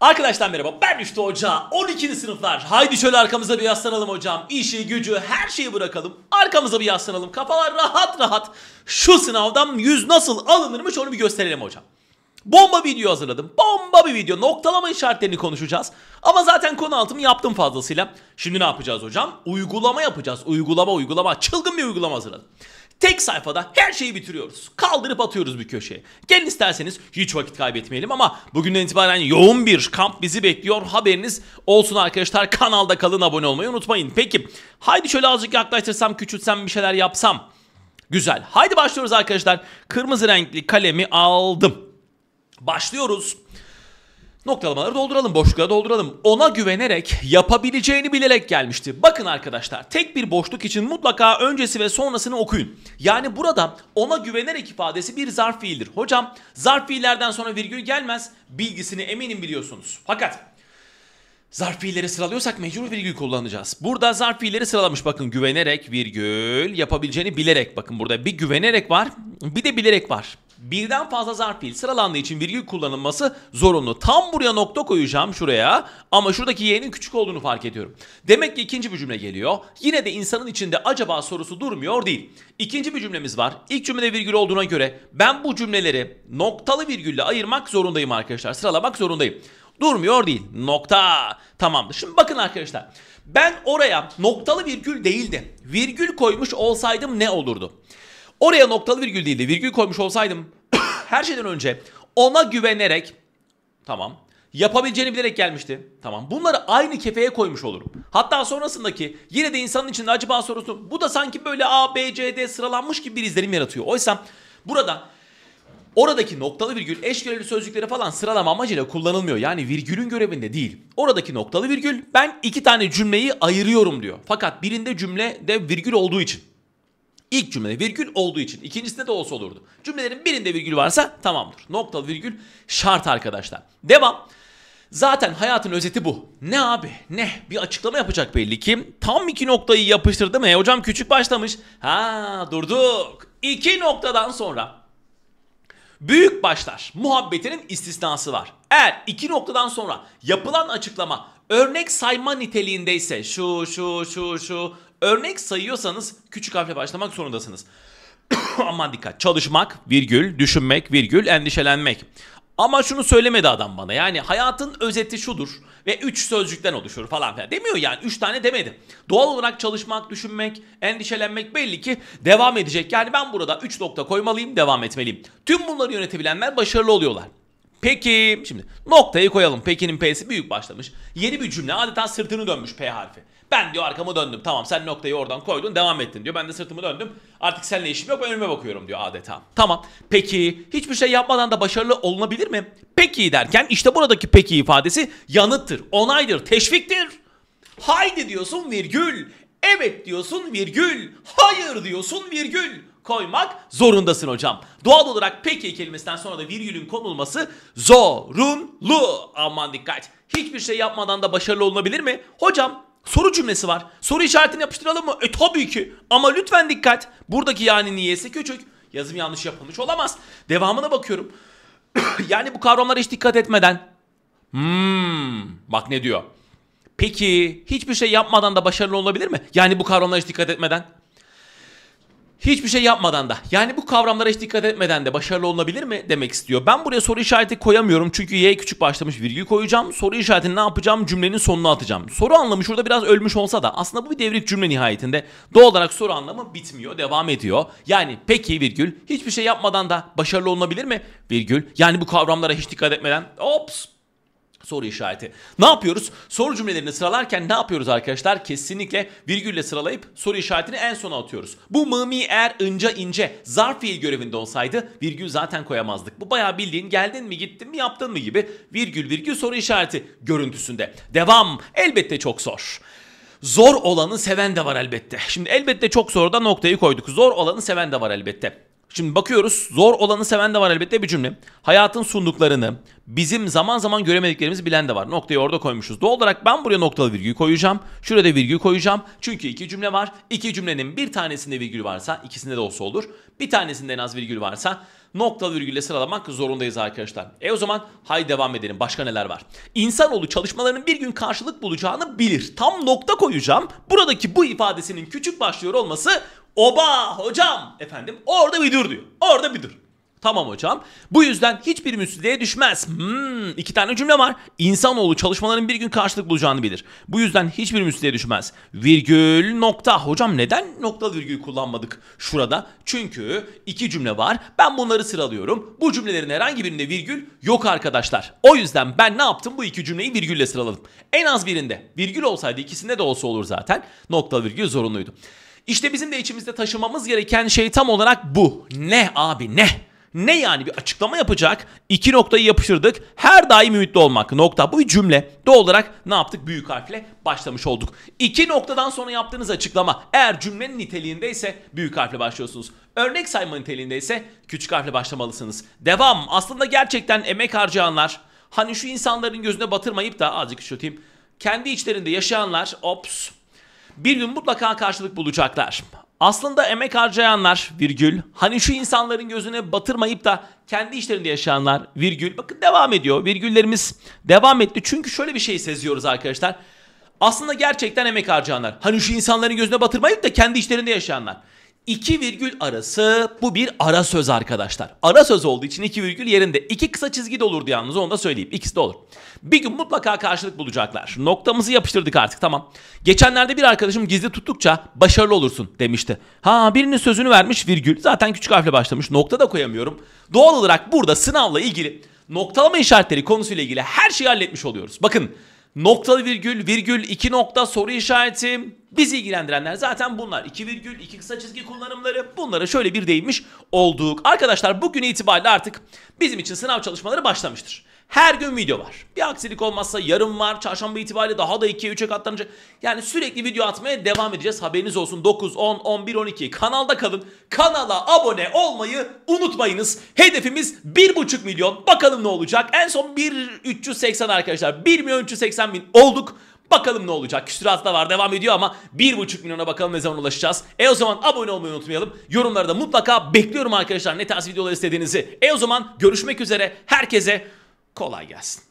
Arkadaşlar merhaba ben Müftü Hoca 12. sınıflar haydi şöyle arkamıza bir yaslanalım hocam işi gücü her şeyi bırakalım arkamıza bir yaslanalım kafalar rahat rahat şu sınavdan yüz nasıl alınırmış onu bir gösterelim hocam. Bomba video hazırladım. Bomba bir video. Noktalama işaretlerini konuşacağız. Ama zaten konu altımı yaptım fazlasıyla. Şimdi ne yapacağız hocam? Uygulama yapacağız. Uygulama uygulama. Çılgın bir uygulama hazırladım. Tek sayfada her şeyi bitiriyoruz. Kaldırıp atıyoruz bir köşeye. Gelin isterseniz hiç vakit kaybetmeyelim ama bugünden itibaren yoğun bir kamp bizi bekliyor. Haberiniz olsun arkadaşlar. Kanalda kalın abone olmayı unutmayın. Peki haydi şöyle azıcık yaklaştırsam küçültsem bir şeyler yapsam. Güzel. Haydi başlıyoruz arkadaşlar. Kırmızı renkli kalemi aldım. Başlıyoruz. Noktalamaları dolduralım, boşlukları dolduralım. Ona güvenerek, yapabileceğini bilerek gelmişti. Bakın arkadaşlar, tek bir boşluk için mutlaka öncesi ve sonrasını okuyun. Yani burada ona güvenerek ifadesi bir zarf fiildir. Hocam, zarf fiillerden sonra virgül gelmez, bilgisini eminim biliyorsunuz. Fakat zarf fiilleri sıralıyorsak mecbur virgül kullanacağız. Burada zarf fiilleri sıralamış bakın güvenerek virgül, yapabileceğini bilerek. Bakın burada bir güvenerek var, bir de bilerek var birden fazla zarf fiil sıralandığı için virgül kullanılması zorunlu. Tam buraya nokta koyacağım şuraya ama şuradaki y'nin küçük olduğunu fark ediyorum. Demek ki ikinci bir cümle geliyor. Yine de insanın içinde acaba sorusu durmuyor değil. İkinci bir cümlemiz var. İlk cümlede virgül olduğuna göre ben bu cümleleri noktalı virgülle ayırmak zorundayım arkadaşlar. Sıralamak zorundayım. Durmuyor değil. Nokta. Tamamdır. Şimdi bakın arkadaşlar. Ben oraya noktalı virgül değildi. Virgül koymuş olsaydım ne olurdu? Oraya noktalı virgül değil de virgül koymuş olsaydım her şeyden önce ona güvenerek tamam yapabileceğini bilerek gelmişti. Tamam bunları aynı kefeye koymuş olurum. Hatta sonrasındaki yine de insanın içinde acaba sorusu bu da sanki böyle A, B, C, D sıralanmış gibi bir izlenim yaratıyor. Oysa burada Oradaki noktalı virgül eş görevli sözcükleri falan sıralama amacıyla kullanılmıyor. Yani virgülün görevinde değil. Oradaki noktalı virgül ben iki tane cümleyi ayırıyorum diyor. Fakat birinde cümle de virgül olduğu için. İlk cümlede virgül olduğu için ikincisinde de olsa olurdu. Cümlelerin birinde virgül varsa tamamdır. Noktalı virgül şart arkadaşlar. Devam. Zaten hayatın özeti bu. Ne abi ne bir açıklama yapacak belli ki. Tam iki noktayı yapıştırdı mı? E hocam küçük başlamış. Ha durduk. İki noktadan sonra Büyük başlar muhabbetinin istisnası var. Eğer iki noktadan sonra yapılan açıklama örnek sayma niteliğindeyse şu şu şu şu örnek sayıyorsanız küçük harfle başlamak zorundasınız. Aman dikkat çalışmak virgül düşünmek virgül endişelenmek. Ama şunu söylemedi adam bana. Yani hayatın özeti şudur ve üç sözcükten oluşur falan filan. Demiyor yani üç tane demedi. Doğal olarak çalışmak, düşünmek, endişelenmek belli ki devam edecek. Yani ben burada üç nokta koymalıyım, devam etmeliyim. Tüm bunları yönetebilenler başarılı oluyorlar. Peki şimdi noktayı koyalım. Peki'nin P'si büyük başlamış. Yeni bir cümle adeta sırtını dönmüş P harfi. Ben diyor arkama döndüm. Tamam sen noktayı oradan koydun devam ettin diyor. Ben de sırtımı döndüm. Artık seninle işim yok önüme bakıyorum diyor adeta. Tamam peki hiçbir şey yapmadan da başarılı olunabilir mi? Peki derken işte buradaki peki ifadesi yanıttır, onaydır, teşviktir. Haydi diyorsun virgül. Evet diyorsun virgül. Hayır diyorsun virgül koymak zorundasın hocam. Doğal olarak peki kelimesinden sonra da virgülün konulması zorunlu. Aman dikkat. Hiçbir şey yapmadan da başarılı olunabilir mi? Hocam soru cümlesi var. Soru işaretini yapıştıralım mı? E tabii ki. Ama lütfen dikkat. Buradaki yani niyesi küçük. Yazım yanlış yapılmış olamaz. Devamına bakıyorum. yani bu kavramlara hiç dikkat etmeden. Hmm, bak ne diyor. Peki hiçbir şey yapmadan da başarılı olabilir mi? Yani bu kavramlara hiç dikkat etmeden. Hiçbir şey yapmadan da yani bu kavramlara hiç dikkat etmeden de başarılı olunabilir mi demek istiyor. Ben buraya soru işareti koyamıyorum çünkü y küçük başlamış virgül koyacağım. Soru işaretini ne yapacağım cümlenin sonuna atacağım. Soru anlamı şurada biraz ölmüş olsa da aslında bu bir devrik cümle nihayetinde. Doğal olarak soru anlamı bitmiyor devam ediyor. Yani peki virgül hiçbir şey yapmadan da başarılı olunabilir mi virgül yani bu kavramlara hiç dikkat etmeden ops Soru işareti. Ne yapıyoruz? Soru cümlelerini sıralarken ne yapıyoruz arkadaşlar? Kesinlikle virgülle sıralayıp soru işaretini en sona atıyoruz. Bu Mami er ince ince zarf fiil görevinde olsaydı virgül zaten koyamazdık. Bu bayağı bildiğin geldin mi gittin mi yaptın mı gibi virgül virgül soru işareti görüntüsünde. Devam elbette çok zor. Zor olanı seven de var elbette. Şimdi elbette çok zorda noktayı koyduk. Zor olanı seven de var elbette. Şimdi bakıyoruz zor olanı seven de var elbette bir cümle. Hayatın sunduklarını bizim zaman zaman göremediklerimizi bilen de var. Noktayı orada koymuşuz. Doğal olarak ben buraya noktalı virgül koyacağım. Şurada virgül koyacağım. Çünkü iki cümle var. İki cümlenin bir tanesinde virgül varsa ikisinde de olsa olur. Bir tanesinde en az virgül varsa noktalı virgülle sıralamak zorundayız arkadaşlar. E o zaman haydi devam edelim. Başka neler var? İnsanoğlu çalışmalarının bir gün karşılık bulacağını bilir. Tam nokta koyacağım. Buradaki bu ifadesinin küçük başlıyor olması Oba hocam efendim orada bir dur diyor. Orada bir dur. Tamam hocam. Bu yüzden hiçbir müsliye düşmez. Hmm, iki tane cümle var. İnsanoğlu çalışmaların bir gün karşılık bulacağını bilir. Bu yüzden hiçbir müsliye düşmez. Virgül nokta. Hocam neden nokta virgül kullanmadık şurada? Çünkü iki cümle var. Ben bunları sıralıyorum. Bu cümlelerin herhangi birinde virgül yok arkadaşlar. O yüzden ben ne yaptım? Bu iki cümleyi virgülle sıraladım. En az birinde. Virgül olsaydı ikisinde de olsa olur zaten. Nokta virgül zorunluydu. İşte bizim de içimizde taşımamız gereken şey tam olarak bu. Ne abi ne? Ne yani bir açıklama yapacak. İki noktayı yapıştırdık. Her daim ümitli olmak. Nokta. Bu bir cümle. Doğal olarak ne yaptık? Büyük harfle başlamış olduk. İki noktadan sonra yaptığınız açıklama eğer cümlenin niteliğindeyse büyük harfle başlıyorsunuz. Örnek sayma niteliğindeyse küçük harfle başlamalısınız. Devam. Aslında gerçekten emek harcayanlar hani şu insanların gözüne batırmayıp da azıcık küçülteyim. Kendi içlerinde yaşayanlar ops bir gün mutlaka karşılık bulacaklar. Aslında emek harcayanlar virgül hani şu insanların gözüne batırmayıp da kendi işlerinde yaşayanlar virgül bakın devam ediyor. Virgüllerimiz devam etti. Çünkü şöyle bir şey seziyoruz arkadaşlar. Aslında gerçekten emek harcayanlar. Hani şu insanların gözüne batırmayıp da kendi işlerinde yaşayanlar. 2 virgül arası bu bir ara söz arkadaşlar. Ara söz olduğu için 2 virgül yerinde. iki kısa çizgi de olurdu yalnız onu da söyleyeyim. İkisi de olur. Bir gün mutlaka karşılık bulacaklar. Noktamızı yapıştırdık artık tamam. Geçenlerde bir arkadaşım gizli tuttukça başarılı olursun demişti. Ha birinin sözünü vermiş virgül. Zaten küçük harfle başlamış. Nokta da koyamıyorum. Doğal olarak burada sınavla ilgili noktalama işaretleri konusuyla ilgili her şeyi halletmiş oluyoruz. Bakın noktalı virgül, virgül, iki nokta, soru işareti. Bizi ilgilendirenler zaten bunlar. 2 virgül, iki kısa çizgi kullanımları bunlara şöyle bir değinmiş olduk. Arkadaşlar bugün itibariyle artık bizim için sınav çalışmaları başlamıştır. Her gün video var. Bir aksilik olmazsa yarın var. Çarşamba itibariyle daha da 2'ye 3'e katlanacak. Yani sürekli video atmaya devam edeceğiz. Haberiniz olsun. 9, 10, 11, 12. Kanalda kalın. Kanala abone olmayı unutmayınız. Hedefimiz 1,5 milyon. Bakalım ne olacak. En son 1 380 arkadaşlar. 1 milyon 380 bin olduk. Bakalım ne olacak. Küsuratı da var devam ediyor ama 1.5 milyona bakalım ne zaman ulaşacağız. E o zaman abone olmayı unutmayalım. Yorumlarda mutlaka bekliyorum arkadaşlar ne tarz videolar istediğinizi. E o zaman görüşmek üzere. Herkese Kolay gelsin.